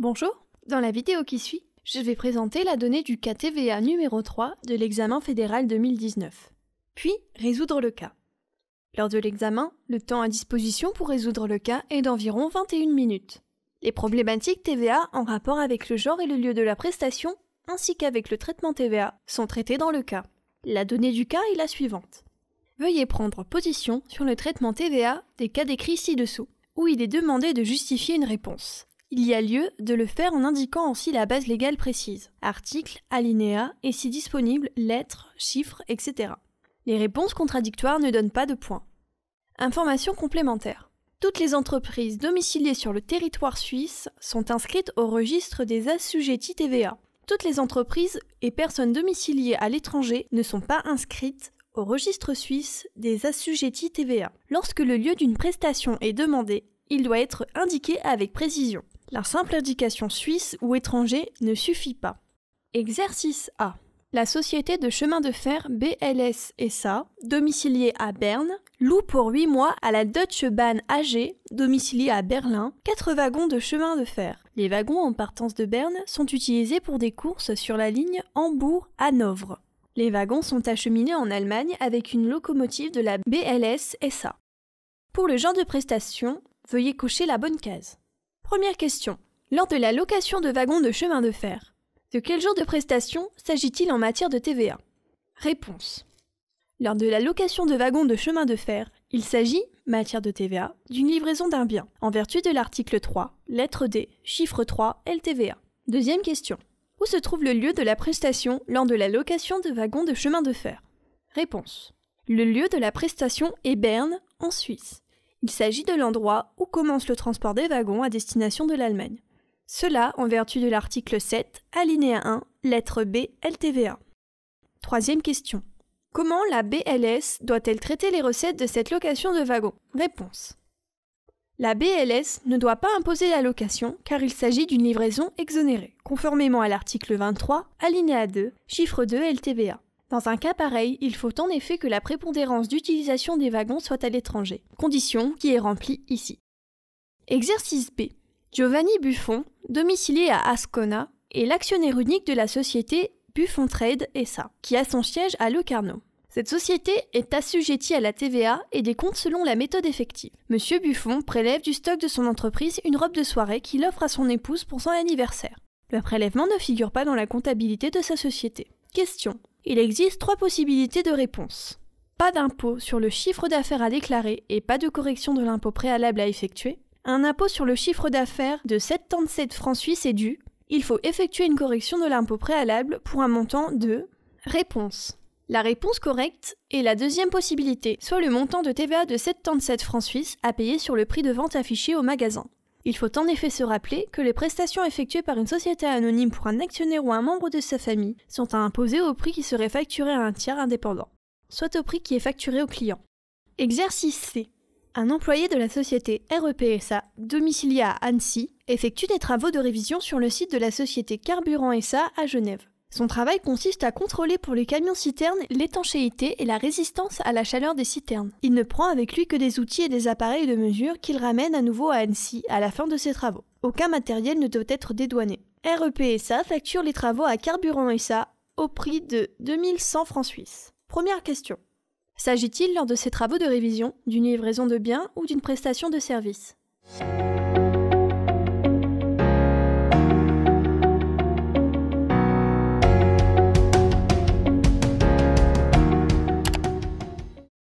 Bonjour Dans la vidéo qui suit, je vais présenter la donnée du cas TVA numéro 3 de l'examen fédéral 2019, puis résoudre le cas. Lors de l'examen, le temps à disposition pour résoudre le cas est d'environ 21 minutes. Les problématiques TVA en rapport avec le genre et le lieu de la prestation, ainsi qu'avec le traitement TVA, sont traitées dans le cas. La donnée du cas est la suivante. Veuillez prendre position sur le traitement TVA des cas décrits ci-dessous, où il est demandé de justifier une réponse il y a lieu de le faire en indiquant aussi la base légale précise, article, alinéa et si disponible, lettres, chiffres, etc. Les réponses contradictoires ne donnent pas de points. Information complémentaire. Toutes les entreprises domiciliées sur le territoire suisse sont inscrites au registre des assujettis TVA. Toutes les entreprises et personnes domiciliées à l'étranger ne sont pas inscrites au registre suisse des assujettis TVA. Lorsque le lieu d'une prestation est demandé, il doit être indiqué avec précision. La simple indication suisse ou étranger ne suffit pas. Exercice A. La société de chemin de fer BLS SA, domiciliée à Berne, loue pour 8 mois à la Deutsche Bahn AG, domiciliée à Berlin, 4 wagons de chemin de fer. Les wagons en partance de Berne sont utilisés pour des courses sur la ligne Hambourg-Hanovre. Les wagons sont acheminés en Allemagne avec une locomotive de la BLS SA. Pour le genre de prestation, veuillez cocher la bonne case. Première question. Lors de la location de wagons de chemin de fer, de quel genre de prestation s'agit-il en matière de TVA Réponse. Lors de la location de wagons de chemin de fer, il s'agit, matière de TVA, d'une livraison d'un bien, en vertu de l'article 3, lettre D, chiffre 3, LTVA. Deuxième question. Où se trouve le lieu de la prestation lors de la location de wagons de chemin de fer Réponse. Le lieu de la prestation est Berne, en Suisse. Il s'agit de l'endroit où commence le transport des wagons à destination de l'Allemagne. Cela en vertu de l'article 7, alinéa 1, lettre B, LTVA. Troisième question. Comment la BLS doit-elle traiter les recettes de cette location de wagons Réponse. La BLS ne doit pas imposer la location car il s'agit d'une livraison exonérée, conformément à l'article 23, alinéa 2, chiffre 2 LTVA. Dans un cas pareil, il faut en effet que la prépondérance d'utilisation des wagons soit à l'étranger, condition qui est remplie ici. Exercice B. Giovanni Buffon, domicilié à Ascona, est l'actionnaire unique de la société Buffon Trade SA, qui a son siège à Locarno. Cette société est assujettie à la TVA et décompte selon la méthode effective. Monsieur Buffon prélève du stock de son entreprise une robe de soirée qu'il offre à son épouse pour son anniversaire. Le prélèvement ne figure pas dans la comptabilité de sa société. Question il existe trois possibilités de réponse. Pas d'impôt sur le chiffre d'affaires à déclarer et pas de correction de l'impôt préalable à effectuer. Un impôt sur le chiffre d'affaires de 77 francs suisses est dû. Il faut effectuer une correction de l'impôt préalable pour un montant de... Réponse. La réponse correcte est la deuxième possibilité, soit le montant de TVA de 77 francs suisses à payer sur le prix de vente affiché au magasin. Il faut en effet se rappeler que les prestations effectuées par une société anonyme pour un actionnaire ou un membre de sa famille sont à imposer au prix qui serait facturé à un tiers indépendant, soit au prix qui est facturé au client. Exercice C. Un employé de la société REPSA, domicilié à Annecy, effectue des travaux de révision sur le site de la société Carburant SA à Genève. Son travail consiste à contrôler pour les camions-citernes l'étanchéité et la résistance à la chaleur des citernes. Il ne prend avec lui que des outils et des appareils de mesure qu'il ramène à nouveau à Annecy à la fin de ses travaux. Aucun matériel ne doit être dédouané. Repsa facture les travaux à Carburant SA au prix de 2100 francs suisses. Première question. S'agit-il lors de ces travaux de révision d'une livraison de biens ou d'une prestation de service